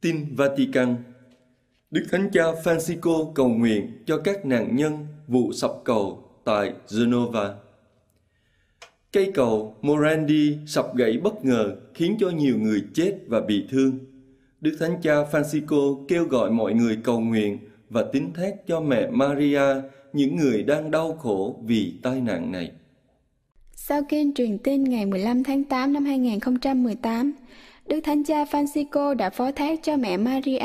Tin Vatican Đức Thánh Cha Francisco cầu nguyện cho các nạn nhân vụ sập cầu tại Genova. Cây cầu Morandi sập gãy bất ngờ khiến cho nhiều người chết và bị thương. Đức Thánh Cha Francisco kêu gọi mọi người cầu nguyện và tín thác cho mẹ Maria những người đang đau khổ vì tai nạn này. Sau kênh truyền tin ngày 15 tháng 8 năm 2018, Đức Thánh Cha Francisco đã phó thác cho mẹ Maria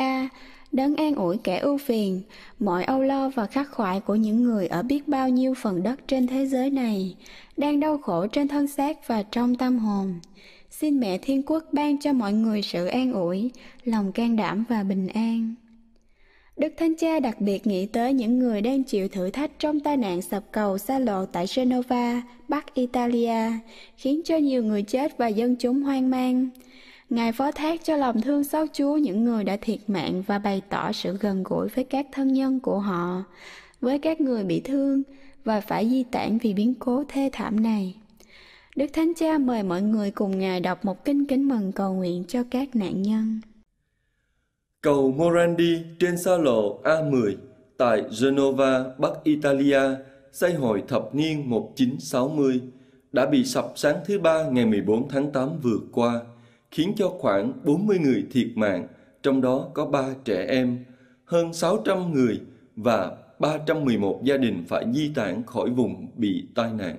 đấng an ủi kẻ ưu phiền, mọi âu lo và khắc khoải của những người ở biết bao nhiêu phần đất trên thế giới này, đang đau khổ trên thân xác và trong tâm hồn. Xin mẹ thiên quốc ban cho mọi người sự an ủi, lòng can đảm và bình an. Đức Thánh Cha đặc biệt nghĩ tới những người đang chịu thử thách trong tai nạn sập cầu xa lộ tại Genova, Bắc Italia, khiến cho nhiều người chết và dân chúng hoang mang. Ngài phó thác cho lòng thương xót Chúa những người đã thiệt mạng và bày tỏ sự gần gũi với các thân nhân của họ, với các người bị thương và phải di tản vì biến cố thê thảm này. Đức Thánh Cha mời mọi người cùng Ngài đọc một kinh kính mừng cầu nguyện cho các nạn nhân. Cầu Morandi trên xa lộ A10 tại Genova, Bắc Italia, xây hồi thập niên 1960, đã bị sập sáng thứ ba ngày 14 tháng 8 vừa qua khiến cho khoảng 40 người thiệt mạng, trong đó có 3 trẻ em, hơn 600 người và 311 gia đình phải di tản khỏi vùng bị tai nạn.